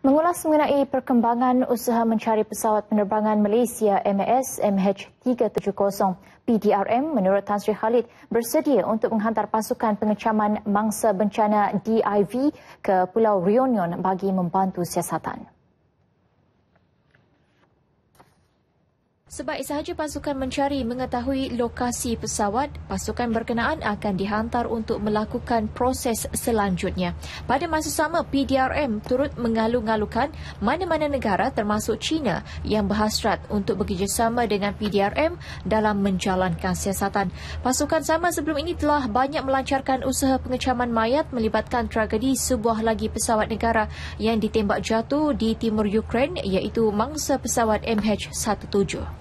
Mengulas mengenai perkembangan usaha mencari pesawat penerbangan Malaysia MAS MH370, PDRM menurut Tan Sri Khalid bersedia untuk menghantar pasukan pengecaman mangsa bencana DIV ke Pulau Reunion bagi membantu siasatan. Sebaik sahaja pasukan mencari mengetahui lokasi pesawat, pasukan berkenaan akan dihantar untuk melakukan proses selanjutnya. Pada masa sama, PDRM turut mengalu-ngalukan mana-mana negara termasuk China yang berhasrat untuk bekerjasama dengan PDRM dalam menjalankan siasatan. Pasukan sama sebelum ini telah banyak melancarkan usaha pengecaman mayat melibatkan tragedi sebuah lagi pesawat negara yang ditembak jatuh di timur Ukraine iaitu mangsa pesawat MH17.